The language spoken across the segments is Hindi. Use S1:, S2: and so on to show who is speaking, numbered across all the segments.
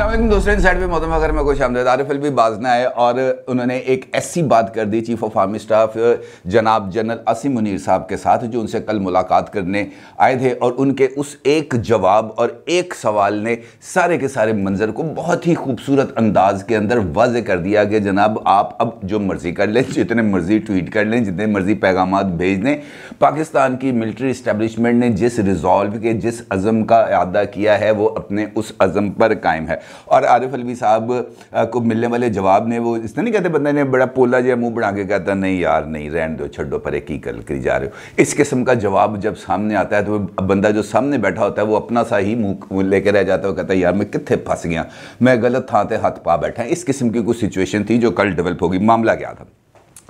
S1: असल दूसरे साइड पे मोहतम अगर मैं कुछ आमद आरिफ अलवी बाजना है और उन्होंने एक ऐसी बात कर दी चीफ ऑफ आर्मी स्टाफ जनाब जनरल असीम मुनीर साहब के साथ जो उनसे कल मुलाकात करने आए थे और उनके उस एक जवाब और एक सवाल ने सारे के सारे मंजर को बहुत ही खूबसूरत अंदाज के अंदर वाज कर दिया कि जनाब आप अब जो मर्ज़ी कर लें जितने मर्ज़ी ट्वीट कर लें जितने मर्ज़ी पैगाम भेज दें पाकिस्तान की मिलिट्री इस्टेबलिशमेंट ने जिस रिजॉल्व के जिस अज़म का अदा किया है वो अपने उस अज़म पर कायम है और आरिफ अलवी साहब को मिलने वाले जवाब ने वो इसने नहीं कहते बंदा ने बड़ा पोला जो मुंह बना के कहता नहीं यार नहीं रहन दो छोड़ो परे की कल करी जा रहे हो इस किस्म का जवाब जब सामने आता है तो बंदा जो सामने बैठा होता है वो अपना सा ही मुँह लेकर रह जाता है वो कहता है यार मैं कितने फंस गया मैं गलत था थे हाथ पा बैठा इस किस्म की कुछ सिचुएशन थी जो कल डेवलप होगी मामला क्या था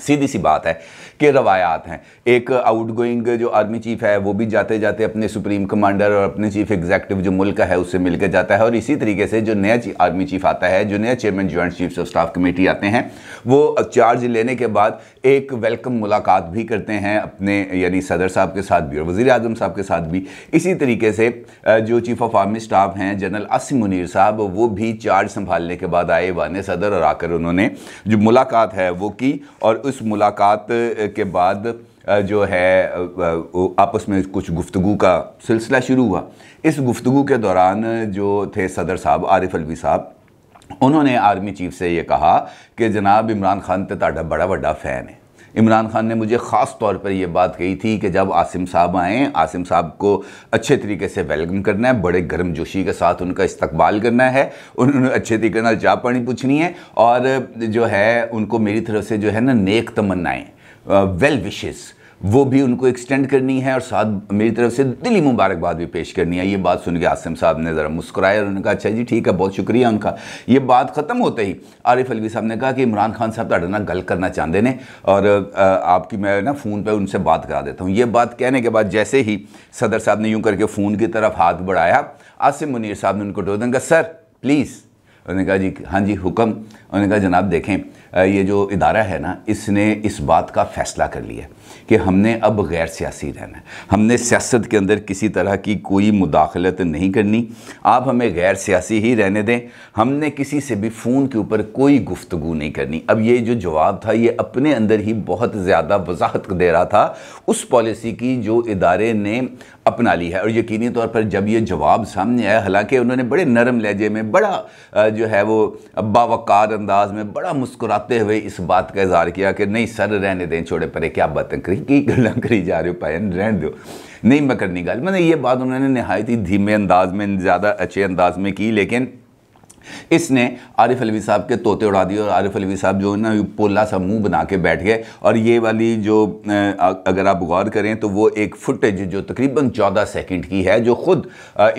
S1: सीधी सी बात है के रवायात हैं एक आउटगोइंग जो आर्मी चीफ है वो भी जाते जाते अपने सुप्रीम कमांडर और अपने चीफ एग्जैक्टिव जो मुल्क है उससे मिलकर जाता है और इसी तरीके से जो नया आर्मी चीफ आता है जो नया chairman joint chiefs of staff committee आते हैं वो चार्ज लेने के बाद एक वेलकम मुलाकात भी करते हैं अपने यानी सदर साहब के साथ भी और वज़ी अजम साहब के साथ भी इसी तरीके से जो चीफ ऑफ आर्मी स्टाफ हैं जनरल आसिम मुनीर साहब वो भी चार्ज संभालने के बाद आए वान सदर और आकर उन्होंने जो मुलाकात है वो की और उस मुलाकात के बाद जो है आपस में कुछ गुफ्तु का सिलसिला शुरू हुआ इस गुफ्तु के दौरान जो थे सदर साहब आरिफ अलवी साहब उन्होंने आर्मी चीफ से ये कहा कि जनाब इमरान खान तो ताडा बड़ा बड़ा फ़ैन है इमरान खान ने मुझे ख़ास तौर पर यह बात कही थी कि जब आसिम साहब आए आसिम साहब को अच्छे तरीके से वेलकम करना है बड़े गर्म जोशी के साथ उनका इस्तकबाल करना है उन्होंने अच्छे तरीके से चाह पानी पूछनी है और जो है उनको मेरी तरफ से जो है ना नेक तमन्नाएँ वेल विशेस वो भी उनको एक्सटेंड करनी है और साथ मेरी तरफ से दिली मुबारकबाद भी पेश करनी है ये बात सुन के आसिम साहब ने ज़रा मुस्कुराया और उन्होंने कहा अच्छा जी ठीक है बहुत शुक्रिया उनका ये बात ख़त्म होते ही आरिफ अलवी साहब ने कहा कि इमरान खान साहब तो गल करना चाहते ਚਾਹੁੰਦੇ और आपकी मैं ना फ़ोन पे उनसे बात करा देता हूँ ये बात कहने के बाद जैसे ही सदर साहब ने यूँ करके फ़ोन की तरफ हाथ बढ़ाया आसिम मुनीर साहब ने उनको डोदा सर प्लीज़ उन्होंने कहा जी हाँ जी हुक्म उन्होंने कहा जनाब देखें ये जो इदारा है ना इसने इस बात का फ़ैसला कर लिया कि हमने अब गैर सियासी रहना है हमने सियासत के अंदर किसी तरह की कोई मुदाखलत नहीं करनी आप हमें गैर सियासी ही रहने दें हमने किसी से भी फ़ोन के ऊपर कोई गुफ्तु नहीं करनी अब ये जो जवाब था ये अपने अंदर ही बहुत ज़्यादा वजाहत दे रहा था उस पॉलिसी की जो इदारे ने अपना ली है और यकीनी तौर पर जब ये जवाब सामने आया हालांकि उन्होंने बड़े नरम लहजे में बड़ा जो है वो बावकार अंदाज में बड़ा मुस्कुराते हुए इस बात का इजहार किया कि नहीं सर रहने दें छोड़े परे क्या बातें करी की गल्ला करी जा रहे हो पाए रहने दो नहीं मैं करनी गल मैंने ये बात उन्होंने नहायत ही धीमे अंदाज में ज़्यादा अच्छे अंदाज में की लेकिन इसने आरिफ अलवी साहब के तोते उड़ा दिए और आरिफ अलवी साहब जो है ना पोला सा मुंह बना के बैठ गए और ये वाली जो अगर आप गौर करें तो वो एक फुटेज जो तकरीबन चौदह सेकेंड की है जो ख़ुद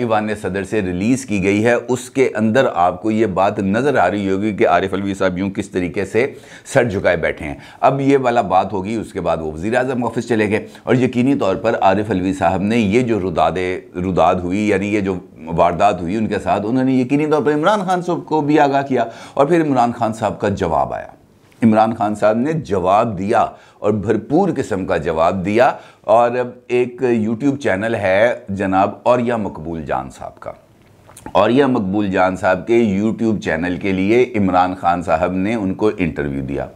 S1: ईवान सदर से रिलीज़ की गई है उसके अंदर आपको ये बात नज़र आ रही होगी कि आरिफ अलवी साहब यूँ किस तरीके से सर झुकाए बैठे हैं अब ये वाला बात होगी उसके बाद वो वजी अजम ऑफिस चले गए और यकीनी तौर पर आरिफ अलवी साहब ने ये जो रुदादे रुदाद हुई यानी ये जो वारदात हुई उनके साथ उन्होंने यकीनी तौर पर इमरान खान साहब को भी आगाह किया और फिर इमरान खान साहब का जवाब आया इमरान खान साहब ने जवाब दिया और भरपूर किस्म का जवाब दिया और एक यूट्यूब चैनल है जनाब और या मकबूल जान साहब का यह मकबूल जान साहब के यूट्यूब चैनल के लिए इमरान खान साहब ने उनको इंटरव्यू दिया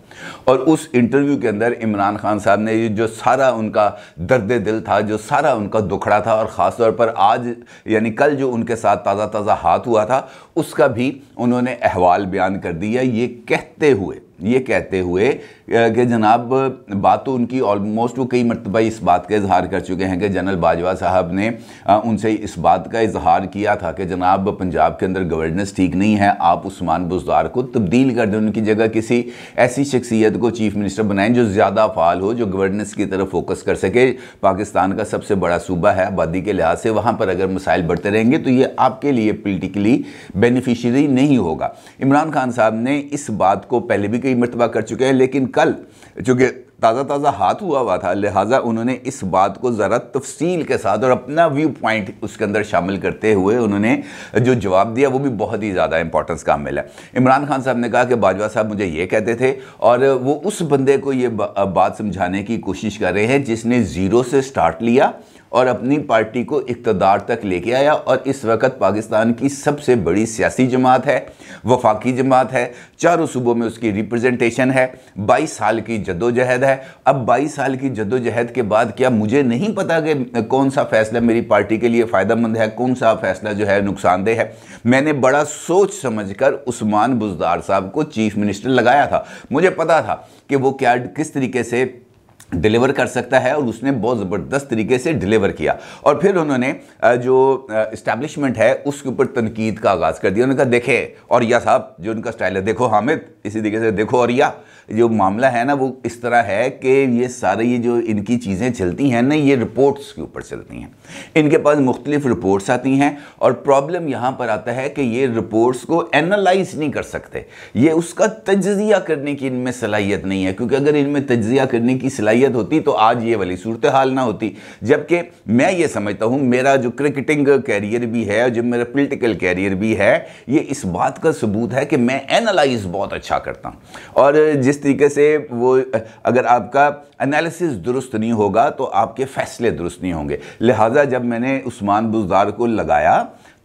S1: और उस इंटरव्यू के अंदर इमरान खान साहब ने जो सारा उनका दर्द दिल था जो सारा उनका दुखड़ा था और ख़ास तौर पर आज यानी कल जो उनके साथ ताज़ा ताज़ा हाथ हुआ था उसका भी उन्होंने अहवाल बयान कर दिया ये कहते हुए ये कहते हुए कि जनाब बात तो उनकी ऑलमोस्ट वो कई मरतबा इस बात का इजहार कर चुके हैं कि जनरल बाजवा साहब ने उनसे इस बात का इजहार किया था कि जनाब पंजाब के अंदर गवर्नेंस ठीक नहीं है आप उस्मान बुजदार को तब्दील कर दें उनकी जगह किसी ऐसी शख्सियत को चीफ मिनिस्टर बनाएं जो ज़्यादा फाल हो जो गवर्नेंस की तरफ फोकस कर सके पाकिस्तान का सबसे बड़ा सूबा है आबादी के लिहाज से वहाँ पर अगर मसाइल बढ़ते रहेंगे तो ये आपके लिए पोलिटिकली बेनिफिशरी नहीं होगा इमरान खान साहब ने इस बात को पहले भी कई मरतबा कर चुके हैं लेकिन कल चूँकि ताज़ा ताज़ा हाथ हुआ हुआ था लिहाजा उन्होंने इस बात को ज़रा तफसील के साथ और अपना व्यू पॉइंट उसके अंदर शामिल करते हुए उन्होंने जो जवाब दिया वो भी बहुत ही ज़्यादा इंपॉर्टेंस का मिला है इमरान खान साहब ने कहा कि बाजवा साहब मुझे ये कहते थे और वो उस बंदे को ये बात समझाने की कोशिश कर रहे हैं जिसने ज़ीरो से स्टार्ट लिया और अपनी पार्टी को इकतदार तक लेके आया और इस वक्त पाकिस्तान की सबसे बड़ी सियासी जमात है वफाकी जमात है चारों सूबों में उसकी रिप्रेजेंटेशन है 22 साल की जदोजहद है अब 22 साल की जदोजहद के बाद क्या मुझे नहीं पता कि कौन सा फैसला मेरी पार्टी के लिए फ़ायदेमंद है कौन सा फैसला जो है नुकसानदेह है मैंने बड़ा सोच समझ कर उस्मान बुजदार साहब को चीफ मिनिस्टर लगाया था मुझे पता था कि वो क्या किस तरीके से डिलीवर कर सकता है और उसने बहुत ज़बरदस्त तरीके से डिलीवर किया और फिर उन्होंने जो इस्टेब्लिशमेंट है उसके ऊपर तनकीद का आगाज़ कर दिया उन्होंने कहा देखे और या साहब जो उनका स्टाइल है देखो हामिद इसी तरीके से देखो और या जो मामला है ना वो इस तरह है कि ये सारे ये जो इनकी चीज़ें चलती हैं ना ये रिपोर्ट्स के ऊपर चलती हैं इनके पास मुख्तलिफ रिपोर्ट्स आती हैं और प्रॉब्लम यहाँ पर आता है कि ये रिपोर्ट्स को एनालाइज नहीं कर सकते ये उसका तजिया करने की इनमें सलाहियत नहीं है क्योंकि अगर इनमें तजिया करने की सलाहियत होती तो आज ये वाली सूरत हाल ना होती जबकि मैं ये समझता हूँ मेरा जो क्रिकेटिंग कैरियर भी है जो मेरा पोलिटिकल कैरियर भी है ये इस बात का सबूत है कि मैं एनालाइज बहुत अच्छा करता हूँ और जिस जिस तरीके से वो अगर आपका एनालिसिस दुरुस्त नहीं होगा तो आपके फ़ैसले दुरुस्त नहीं होंगे लिहाजा जब मैंने उस्मान बुजदार को लगाया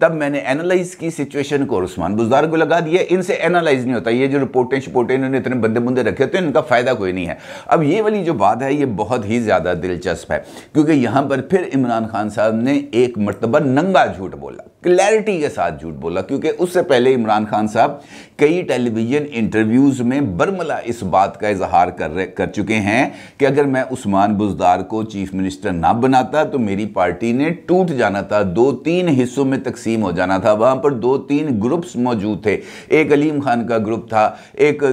S1: तब मैंने एनालाइज की सिचुएशन को और उस्मान बुजदार को लगा दिया इनसे एनालाइज नहीं होता ये जो रिपोर्टें शिपोर्टें इन्होंने इतने बंदे बंदे रखे होते हैं इनका फ़ायदा कोई नहीं है अब ये वाली जो बात है ये बहुत ही ज़्यादा दिलचस्प है क्योंकि यहाँ पर फिर इमरान खान साहब ने एक मरतबा नंगा झूठ बोला क्लैरिटी के साथ झूठ बोला क्योंकि उससे पहले इमरान खान साहब कई टेलीविज़न इंटरव्यूज़ में बरमला इस बात का इजहार कर रहे कर चुके हैं कि अगर मैं उस्मान बुजदार को चीफ मिनिस्टर ना बनाता तो मेरी पार्टी ने टूट जाना था दो तीन हिस्सों में तकसीम हो जाना था वहाँ पर दो तीन ग्रुप्स मौजूद थे एक अलीम खान का ग्रुप था एक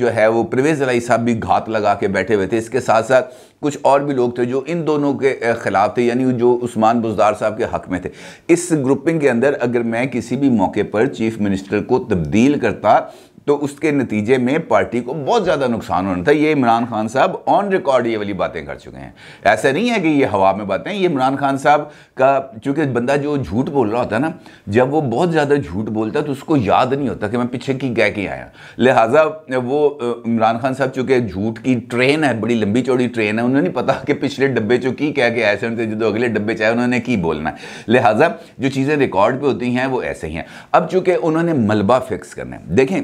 S1: जो है वो प्रवेज अलाई साहब भी घात लगा के बैठे हुए थे इसके साथ साथ कुछ और भी लोग थे जो इन दोनों के ख़िलाफ़ थे यानी जो उस्मान बुजदार साहब के हक़ में थे इस ग्रुपिंग के अंदर अगर मैं किसी भी मौके पर चीफ मिनिस्टर को तब्दील करता तो उसके नतीजे में पार्टी को बहुत ज़्यादा नुकसान होना था ये इमरान खान साहब ऑन रिकॉर्ड ये वाली बातें कर चुके हैं ऐसा नहीं है कि ये हवा में बातें ये इमरान खान साहब का चूँकि बंदा जो झूठ बोल रहा होता है ना जब वो बहुत ज़्यादा झूठ बोलता है तो उसको याद नहीं होता कि मैं पीछे की गह के आया लिहाजा वो इमरान खान साहब चूँकि झूठ की ट्रेन है बड़ी लंबी चौड़ी ट्रेन है उन्हें नहीं पता कि पिछले डब्बे चो की कह के ऐसे होने जो अगले डब्बे चाहे उन्होंने की बोलना है लिहाजा जो चीज़ें रिकॉर्ड पर होती हैं वो ऐसे ही हैं अब चूँकि उन्होंने मलबा फिक्स करना है देखें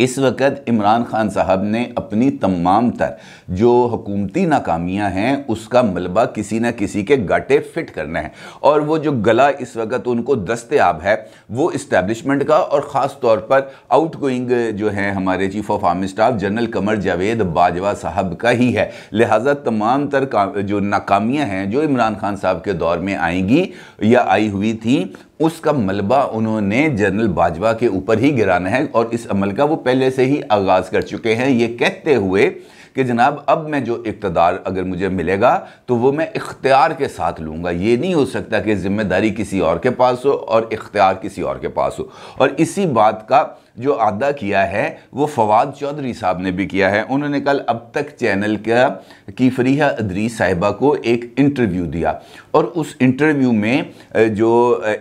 S1: इस वक्त इमरान खान साहब ने अपनी तमाम तर जो हकूमती नाकामियां हैं उसका मलबा किसी न किसी के गाटे फिट करना है और वो जो गला इस वक्त उनको दस्तियाब है वो इस्टेबलिशमेंट का और ख़ास तौर पर आउट गोइंग जो है हमारे chief of army staff general Qamar Javed Bajwa साहब का ही है लिहाजा तमाम तर जो नाकामियाँ हैं जो इमरान खान साहब के दौर में आएंगी या आई हुई थी उसका मलबा उन्होंने जनरल बाजवा के ऊपर ही गिराना है और इस अमल का वो पहले से ही आगाज़ कर चुके हैं ये कहते हुए कि जनाब अब मैं जो इकतदार अगर मुझे मिलेगा तो वो मैं इख्तियार के साथ लूँगा ये नहीं हो सकता कि ज़िम्मेदारी किसी और के पास हो और इख्तियार किसी और के पास हो और इसी बात का जो अदा किया है वो फवाद चौधरी साहब ने भी किया है उन्होंने कल अब तक चैनल का की फरीहा अदरी साहिबा को एक इंटरव्यू दिया और उस इंटरव्यू में जो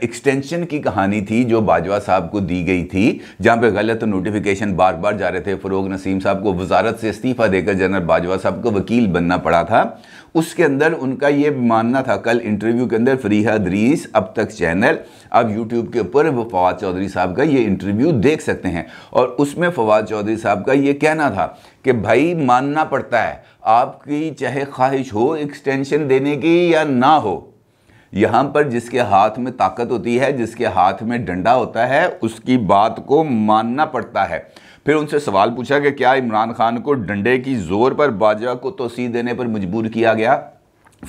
S1: एक्सटेंशन की कहानी थी जो बाजवा साहब को दी गई थी जहाँ पर गलत नोटिफिकेशन बार बार जा रहे थे फ़रोग नसीम साहब को वजारत से इस्तीफ़ा देकर जनरल बाजवा साहब को वकील बनना पड़ा था उसके अंदर उनका ये मानना था कल इंटरव्यू के अंदर फरीहद रीस अब तक चैनल अब यूट्यूब के ऊपर वो फवाद चौधरी साहब का ये इंटरव्यू देख सकते हैं और उसमें फवाद चौधरी साहब का ये कहना था कि भाई मानना पड़ता है आपकी चाहे ख्वाहिश हो एक्सटेंशन देने की या ना हो यहाँ पर जिसके हाथ में ताकत होती है जिसके हाथ में डंडा होता है उसकी बात को मानना पड़ता है फिर उनसे सवाल पूछा कि क्या इमरान खान को डंडे की जोर पर बाजवा को तोसी देने पर मजबूर किया गया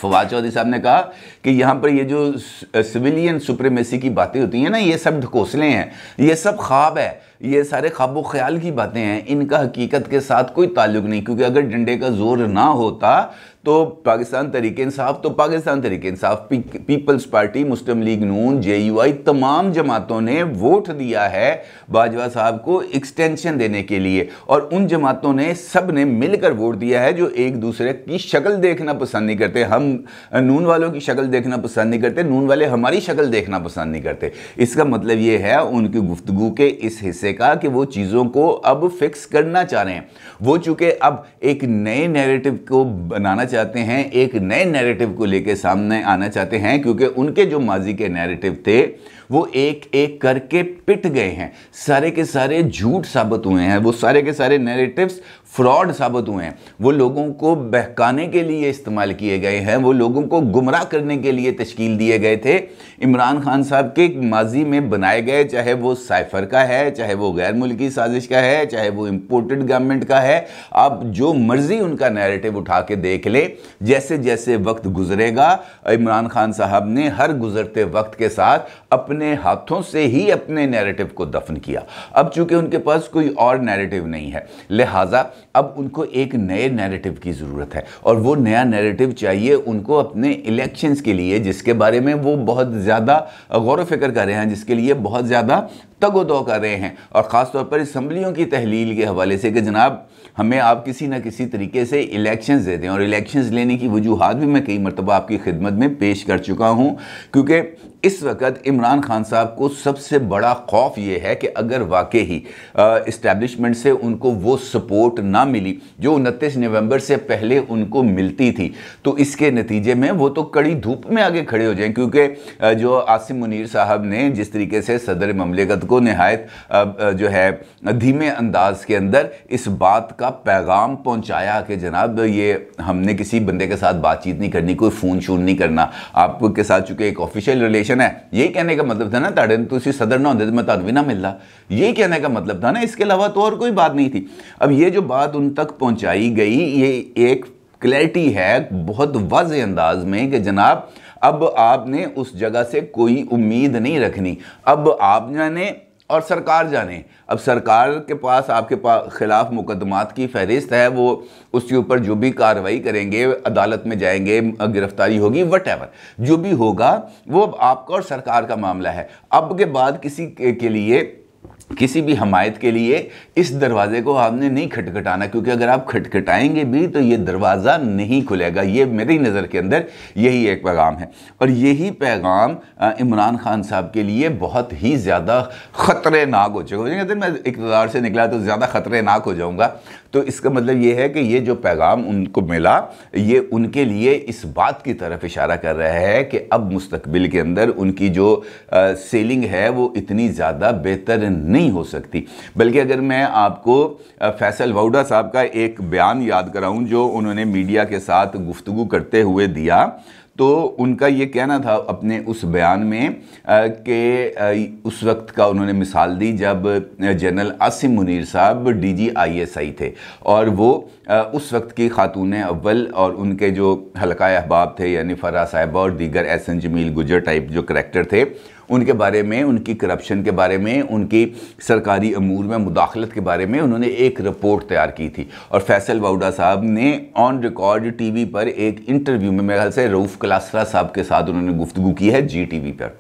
S1: फवाद चौधरी साहब ने कहा कि यहाँ पर ये जो सिविलियन सुप्रीमेसी की बातें होती हैं ना ये सब ढकोसले हैं ये सब ख्वाब है ये सारे ख्वाब ख्याल की बातें हैं इनका हकीकत के साथ कोई ताल्लुक नहीं क्योंकि अगर डंडे का जोर ना होता तो पाकिस्तान तरीके इंसाफ तो पाकिस्तान तरीके इंसाफ पी, पीपल्स पार्टी मुस्लिम लीग नून जे यू आई तमाम जमातों ने वोट दिया है बाजवा साहब को एक्सटेंशन देने के लिए और उन जमातों ने सब ने मिलकर वोट दिया है जो एक दूसरे की शक्ल देखना पसंद नहीं करते हम नून वालों की शक्ल देखना पसंद नहीं करते नून वाले हमारी शक्ल देखना पसंद नहीं करते इसका मतलब ये है उनकी गुफ्तगु के इस हिस्से हिस्से का कि वो चीज़ों को अब फिक्स करना चाह रहे हैं वो चूंकि अब एक नए नैरेटिव को बनाना चाहते हैं एक नए नैरेटिव को लेकर सामने आना चाहते हैं क्योंकि उनके जो माजी के नैरेटिव थे वो एक एक करके पिट गए हैं सारे के सारे झूठ साबित हुए हैं वो सारे के सारे नैरेटिव्स फ्रॉड साबित हुए हैं वो लोगों को बहकाने के लिए इस्तेमाल किए गए हैं वो लोगों को गुमराह करने के लिए तश्कील दिए गए थे इमरान खान साहब के माजी में बनाए गए चाहे वो साइफर का है चाहे वो गैर मुल्की साजिश का है चाहे वो इम्पोर्टेड गवर्नमेंट का है आप जो मर्ज़ी उनका नैरेटिव उठा के देख ले जैसे जैसे वक्त गुजरेगा इमरान खान साहब ने हर गुजरते वक्त के साथ अपने हाथों से ही अपने नैरेटिव को दफन किया अब चूंकि उनके पास कोई और नैरेटिव नहीं है लिहाजा अब उनको एक नए नैरेटिव की ज़रूरत है और वो नया नैरेटिव चाहिए उनको अपने इलेक्शंस के लिए जिसके बारे में वो बहुत ज़्यादा गौर फिक्र कर रहे हैं जिसके लिए बहुत ज़्यादा दो कर रहे हैं और ख़ास तौर पर इसम्बलियों की तहलील के हवाले से कि जनाब हमें आप किसी न किसी तरीके से इलेक्शंस दे दें और इलेक्शंस लेने की वजूहत भी मैं कई मरतबा आपकी खिदमत में पेश कर चुका हूँ क्योंकि इस वक्त इमरान खान साहब को सबसे बड़ा खौफ ये है कि अगर वाकई ही इस्टेब्लिशमेंट से उनको वो सपोर्ट ना मिली जो उनतीस नवंबर से पहले उनको मिलती थी तो इसके नतीजे में वो तो कड़ी धूप में आगे खड़े हो जाएं क्योंकि जो आसिम मुनीर साहब ने जिस तरीके से सदर ममलिकत को नहायत जो है धीमे अंदाज के अंदर इस बात का पैगाम पहुँचाया कि जनाब ये हमने किसी बंदे के साथ बातचीत नहीं करनी कोई फ़ोन शून नहीं करना आपके साथ चूँकि एक ऑफिशियल रिलेशन क्वेश्चन है यही कहने का मतलब था ना ताड़े तुम सदर ना होते तो मैं तुम्हें ना मिलता यही कहने का मतलब था ना इसके अलावा तो और कोई बात नहीं थी अब ये जो बात उन तक पहुँचाई गई ये एक क्लैरिटी है बहुत वाज अंदाज में कि जनाब अब आपने उस जगह से कोई उम्मीद नहीं रखनी अब आपने और सरकार जाने अब सरकार के पास आपके पास ख़िलाफ़ मुकदमात की फहरिस्त है वो उसके ऊपर जो भी कार्रवाई करेंगे अदालत में जाएंगे गिरफ्तारी होगी वट जो भी होगा वो आपका और सरकार का मामला है अब के बाद किसी के लिए किसी भी हमायत के लिए इस दरवाजे को आपने नहीं खटखटाना क्योंकि अगर आप खटखटाएंगे भी तो ये दरवाज़ा नहीं खुलेगा ये मेरी नज़र के अंदर यही एक पैगाम है और यही पैगाम इमरान खान साहब के लिए बहुत ही ज़्यादा ख़तरनाक हो चुका कहते मैं इकतदार से निकला तो ज़्यादा ख़तरनाक हो जाऊँगा तो इसका मतलब ये है कि ये जो पैगाम उनको मिला ये उनके लिए इस बात की तरफ इशारा कर रहा है कि अब मुस्तबिल के अंदर उनकी जो आ, सेलिंग है वो इतनी ज़्यादा बेहतर नहीं हो सकती बल्कि अगर मैं आपको फैसल वाउडा साहब का एक बयान याद कराऊँ जो उन्होंने मीडिया के साथ गुफ्तु करते हुए दिया तो उनका ये कहना था अपने उस बयान में कि उस वक्त का उन्होंने मिसाल दी जब जनरल आसिम मुनीर साहब D G I S I थे और वो उस वक्त की खातून अव्वल और उनके जो हल्का अहबाब थे यानी फरा साहबा और दीगर एस एन जमील गुजर टाइप जो करेक्टर थे उनके बारे में उनकी करप्शन के बारे में उनकी सरकारी अमूर में मुदाखलत के बारे में उन्होंने एक रिपोर्ट तैयार की थी और फैसल वाउडा साहब ने ऑन रिकॉर्ड टीवी पर एक इंटरव्यू में मेरे ख्याल से रऊफ़ कलासरा साहब के साथ उन्होंने गुफ्तु की है जी टीवी पर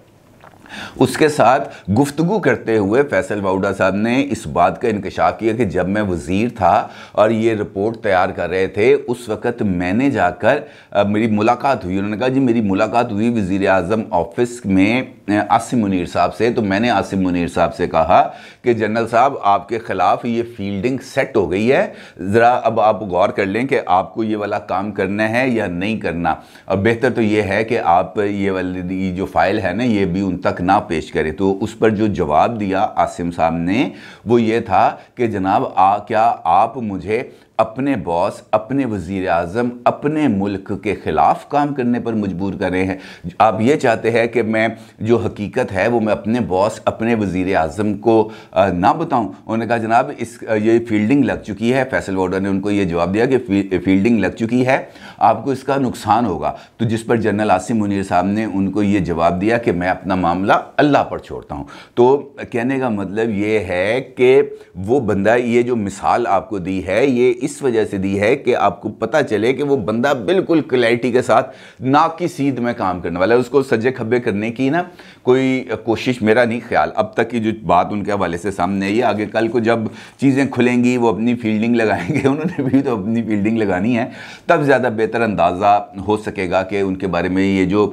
S1: उसके साथ गुफ्तु करते हुए फैसल वाउडा साहब ने इस बात का इंकशाफ किया कि जब मैं वज़ीर था और ये रिपोर्ट तैयार कर रहे थे उस वक़्त मैंने जाकर मेरी मुलाकात हुई उन्होंने कहा जी मेरी मुलाकात हुई वज़ी अजम ऑफिस में आसिम मुनीर साहब से तो मैंने आसिम मुनीर साहब से कहा कि जनरल साहब आपके ख़िलाफ़ ये फील्डिंग सेट हो गई है ज़रा अब आप गौर कर लें कि आपको ये वाला काम करना है या नहीं करना और बेहतर तो ये है कि आप ये वाली जो फ़ाइल है ना ये भी उन तक ना पेश करें तो उस पर जो जवाब दिया आसिम साहब ने वो ये था कि जनाब आ क्या आप मुझे अपने बॉस अपने वजीर अजम अपने मुल्क के ख़िलाफ़ काम करने पर मजबूर कर रहे हैं आप ये चाहते हैं कि मैं जो हकीकत है वो मैं अपने बॉस अपने वजीर अजम को ना बताऊं उन्होंने कहा जनाब इस ये फील्डिंग लग चुकी है फैसल वॉर्डर ने उनको ये जवाब दिया कि फील्डिंग लग चुकी है आपको इसका नुकसान होगा तो जिस पर जनरल आसिम मुनर साहब ने उनको ये जवाब दिया कि मैं अपना मामला अल्लाह पर छोड़ता हूँ तो कहने का मतलब ये है कि वो बंदा ये जो मिसाल आपको दी है ये इस वजह से दी है कि आपको पता चले कि वो बंदा बिल्कुल क्लैरिटी के साथ नाक की सीध में काम करने वाला है उसको सज्जे खब्बे करने की ना कोई कोशिश मेरा नहीं ख्याल अब तक की जो बात उनके हवाले से सामने आई है आगे कल को जब चीज़ें खुलेंगी वो अपनी फील्डिंग लगाएंगे उन्होंने भी तो अपनी फील्डिंग लगानी है तब ज़्यादा बेहतर अंदाज़ा हो सकेगा कि उनके बारे में ये जो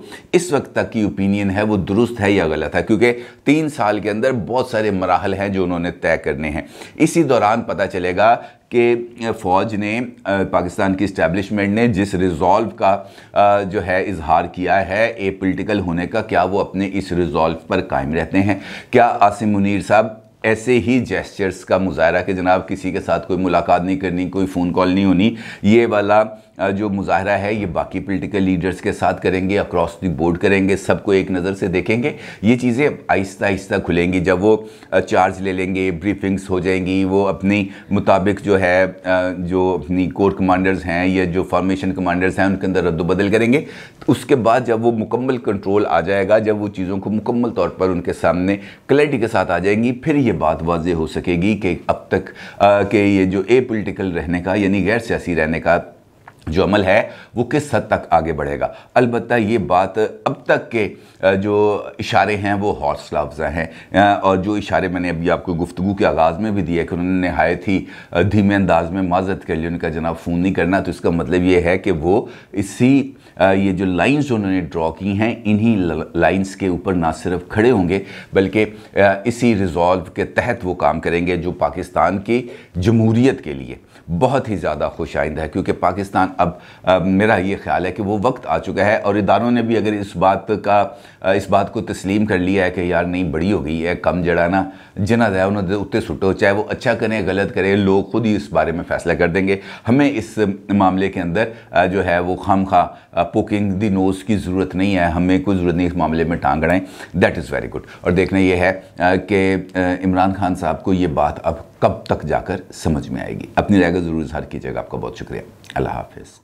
S1: इस वक्त तक की ओपिनियन है वो दुरुस्त है या गलत है क्योंकि तीन साल के अंदर बहुत सारे मराहल हैं जो उन्होंने तय करने हैं इसी दौरान पता चलेगा कि फ़ौज ने पाकिस्तान की इस्टेबलिशमेंट ने जिस रिज़ॉल्व का जो है इजहार किया है ए पोलिटिकल होने का क्या वो अपने इस रिज़ॉल्व पर कायम रहते हैं क्या आसिम मुनर साहब ऐसे ही जेस्चर्स का मुजाहरा कि जनाब किसी के साथ कोई मुलाकात नहीं करनी कोई फ़ोन कॉल नहीं होनी ये वाला जो मुजाहरा है ये बाकी पोलिटिकल लीडर्स के साथ करेंगे अक्रॉस दी बोर्ड करेंगे सबको एक नज़र से देखेंगे ये चीज़ें आहिस्ता आहिस्ता खुलेंगी जब वो चार्ज ले लेंगे ब्रीफिंग्स हो जाएंगी वो अपनी मुताबिक जो है जो अपनी कोर कमांडर्स हैं या जो फॉर्मेशन कमांडर्स हैं उनके अंदर रद्दबदल करेंगे तो उसके बाद जब वो मुकम्मल कंट्रोल आ जाएगा जब वो चीज़ों को मुकम्मल तौर पर उनके सामने क्लैरिटी के साथ आ जाएंगी फिर ये बात वाज हो सकेगी कि अब तक कि ये जो ए पोलिटिकल रहने का यानी गैर सियासी रहने का जो अमल है वो किस हद तक आगे बढ़ेगा अलबत् ये बात अब तक के जो इशारे हैं वो हौसला अफजा हैं और जो इशारे मैंने अभी आपको गुफ्तु के आगाज़ में भी दिए कि उन्होंने नहायत ही धीमे अंदाज में माजत कर लिया उनका जनाब फ़ोन नहीं करना तो इसका मतलब ये है कि वो इसी ये जो लाइंस उन्होंने ड्रॉ की हैं इन्हीं लाइंस के ऊपर ना सिर्फ खड़े होंगे बल्कि इसी रिजॉल्व के तहत वो काम करेंगे जो पाकिस्तान की जमहूरीत के लिए बहुत ही ज़्यादा खुश आइंद है क्योंकि पाकिस्तान अब आ, मेरा ये ख्याल है कि वो वक्त आ चुका है और इदारों ने भी अगर इस बात का इस बात को तस्लीम कर लिया है कि यार नहीं बड़ी हो गई है कम जड़ा ना जिनद है उन्होंने उत्ते सुटो चाहे वो अच्छा करें गलत करें लोग खुद ही इस बारे में फ़ैसला कर देंगे हमें इस मामले के अंदर जो है वो खम खा पोकिंग दी नोज़ की ज़रूरत नहीं है हमें कोई ज़रूरत नहीं इस मामले में टांग अड़ाएँ दैट इज़ वेरी गुड और देखना यह है कि इमरान खान साहब को ये बात अब कब तक जाकर समझ में आएगी अपनी राय का जरूर इजहार कीजिएगा आपका बहुत शुक्रिया अल्लाह हाफिज़